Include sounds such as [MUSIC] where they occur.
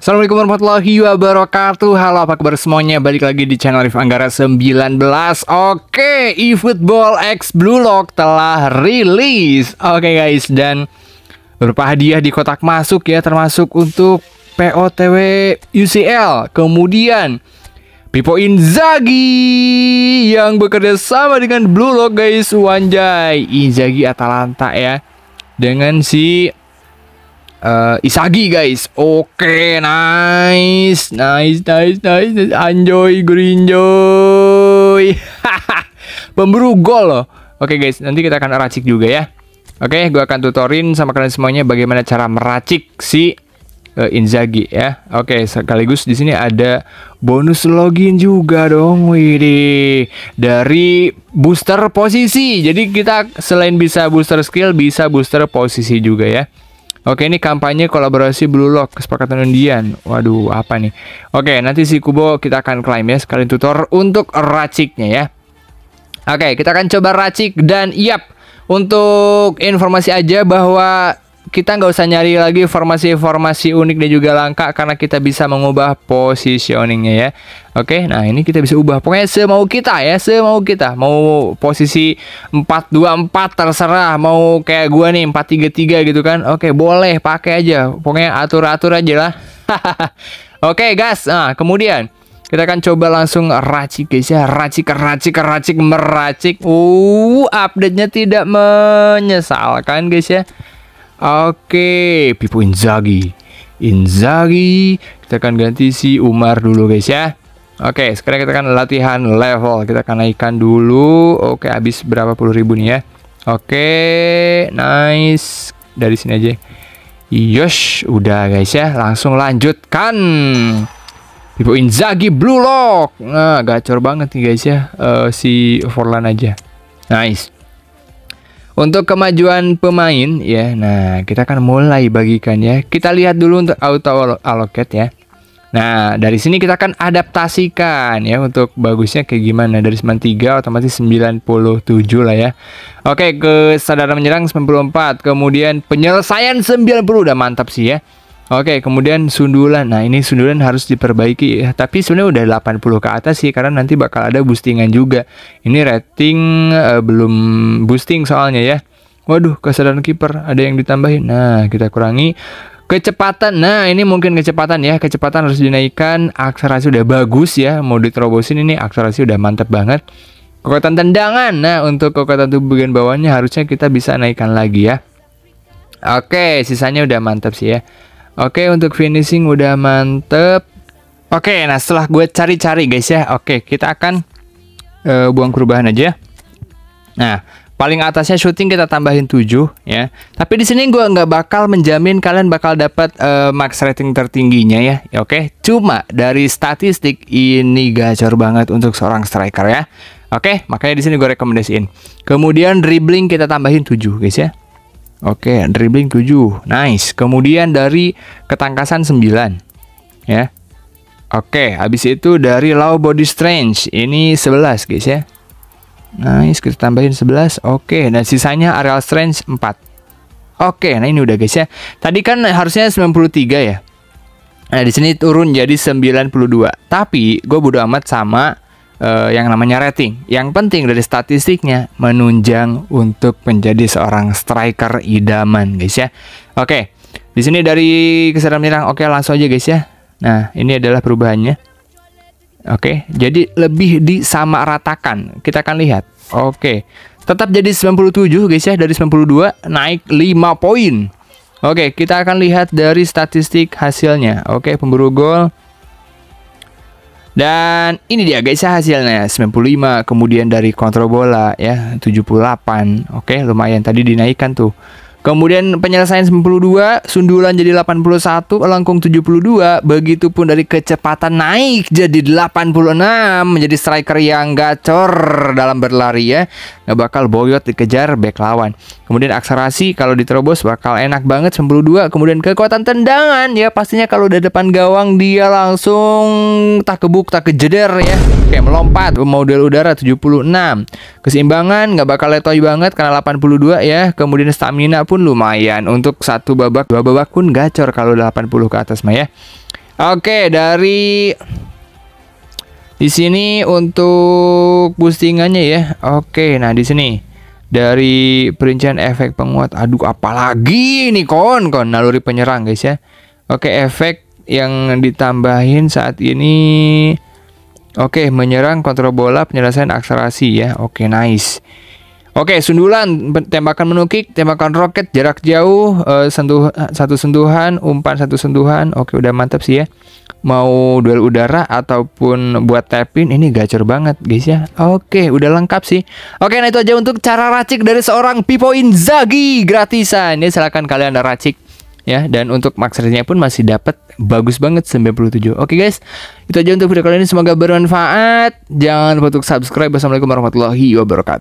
Assalamualaikum warahmatullahi wabarakatuh Halo apa kabar semuanya Balik lagi di channel Rif Anggara 19 Oke eFootball X Blue Lock telah rilis Oke guys dan Berupa hadiah di kotak masuk ya Termasuk untuk POTW UCL Kemudian Pipo Inzaghi Yang bekerja sama dengan Blue Lock guys Wanjai Inzaghi Atalanta ya Dengan si uh, Isagi guys. Oke, okay, nice. Nice, nice, nice. nice. Enjoy, good [LAUGHS] Pemburu gol loh. Oke okay, guys, nanti kita akan racik juga ya. Oke, okay, gue akan tutorin sama kalian semuanya bagaimana cara meracik si uh, Inzaghi ya. Oke, okay, sekaligus di sini ada bonus login juga dong. Widih. Dari booster posisi. Jadi kita selain bisa booster skill, bisa booster posisi juga ya. Oke, ini kampanye kolaborasi Blue Lock, kesepakatan undian. Waduh, apa nih? Oke, nanti si Kubo kita akan klaim ya, sekalian tutor untuk raciknya ya. Oke, kita akan coba racik dan yap. Untuk informasi aja bahwa kita nggak usah nyari lagi formasi-formasi unik dan juga langka karena kita bisa mengubah positioningnya ya. Oke, nah ini kita bisa ubah pokoknya semau kita ya, semau kita. Mau posisi 424 terserah, mau kayak gua nih 433 gitu kan. Oke, boleh pakai aja. Pokoknya atur-atur aja lah. [LAUGHS] Oke, guys. Nah, kemudian kita akan coba langsung racik guys ya Racik, racik, racik, meracik Uh, update-nya tidak menyesalkan guys ya Oke, Pipo Inzaghi. Inzaghi, kita akan ganti si Umar dulu guys ya. Oke, sekarang kita akan latihan level. Kita akan naikkan dulu. Oke, habis berapa puluh ribu nih ya. Oke, nice. Dari sini aja. Yosh, udah guys ya. Langsung lanjutkan. Pipo Inzaghi Blue Lock. Nah, gacor banget nih guys ya. Uh, si Forlan aja. Nice. Untuk kemajuan pemain ya. Nah, kita akan mulai bagikan ya. Kita lihat dulu untuk auto allocate ya. Nah, dari sini kita akan adaptasikan ya untuk bagusnya kayak gimana. Dari 93 otomatis 97 lah ya. Oke, kesadaran menyerang 94, kemudian penyelesaian 90 udah mantap sih ya. Oke, kemudian sundulan. Nah, ini sundulan harus diperbaiki ya. Tapi sebenarnya udah 80 ke atas sih karena nanti bakal ada boostingan juga. Ini rating uh, belum boosting soalnya ya. Waduh, kesadaran kiper ada yang ditambahin. Nah, kita kurangi kecepatan. Nah, ini mungkin kecepatan ya. Kecepatan harus dinaikkan. Akselerasi udah bagus ya. Mau diterobosin ini akselerasi udah mantep banget. Kekuatan tendangan. Nah, untuk kekuatan tubuh bagian bawahnya harusnya kita bisa naikkan lagi ya. Oke, sisanya udah mantap sih ya. Oke, untuk finishing udah mantep. Oke, nah setelah gue cari-cari guys ya, oke kita akan uh, buang perubahan aja. Ya. Nah, paling atasnya shooting kita tambahin 7 ya. Tapi di sini gue nggak bakal menjamin kalian bakal dapat uh, eh, max rating tertingginya ya. ya oke, cuma dari statistik ini gacor banget untuk seorang striker ya. Oke, makanya di sini gue rekomendasiin. Kemudian dribbling kita tambahin 7 guys ya. Oke, dribbling 7. Nice. Kemudian dari ketangkasan 9. Ya. Oke, habis itu dari low body strength ini 11, guys ya. Nice, kita tambahin 11. Oke, dan sisanya areal strength 4. Oke, nah ini udah guys ya. Tadi kan harusnya 93 ya. Nah, di sini turun jadi 92. Tapi gue bodo amat sama uh, yang namanya rating. Yang penting dari statistiknya menunjang untuk menjadi seorang striker idaman, guys ya. Oke. Di sini dari keseram menyerang, oke langsung aja guys ya. Nah, ini adalah perubahannya. Oke, jadi lebih ratakan. Kita akan lihat. Oke. Tetap jadi 97 guys ya dari 92 naik 5 poin. Oke, kita akan lihat dari statistik hasilnya. Oke, pemburu gol dan ini dia guys ya hasilnya 95 kemudian dari kontrol bola ya 78. Oke, lumayan tadi dinaikkan tuh. Kemudian penyelesaian 92, sundulan jadi 81, lengkung 72, begitupun dari kecepatan naik jadi 86 menjadi striker yang gacor dalam berlari ya. Nggak bakal boyot dikejar back lawan. Kemudian akselerasi kalau diterobos bakal enak banget 92. Kemudian kekuatan tendangan ya pastinya kalau udah depan gawang dia langsung tak kebuk tak kejeder ya. Oke melompat model udara 76. Keseimbangan nggak bakal letoy banget karena 82 ya. Kemudian stamina pun lumayan untuk satu babak dua babak pun gacor kalau 80 ke atas mah ya oke dari di sini untuk boostingannya ya oke nah di sini dari perincian efek penguat aduh apalagi ini kon kon naluri penyerang guys ya oke efek yang ditambahin saat ini oke menyerang kontrol bola penyelesaian akselerasi ya oke nice Oke, sundulan, tembakan menukik, tembakan roket jarak jauh, uh, sentuh satu sentuhan, umpan satu sentuhan. Oke, udah mantap sih ya. Mau duel udara ataupun buat tapin ini gacor banget, guys ya. Oke, udah lengkap sih. Oke, nah itu aja untuk cara racik dari seorang Pipo Inzaghi gratisan. Ya silahkan kalian racik ya dan untuk maxernya pun masih dapat bagus banget 97 oke okay, guys itu aja untuk video kali ini semoga bermanfaat jangan lupa untuk subscribe Wassalamualaikum warahmatullahi wabarakatuh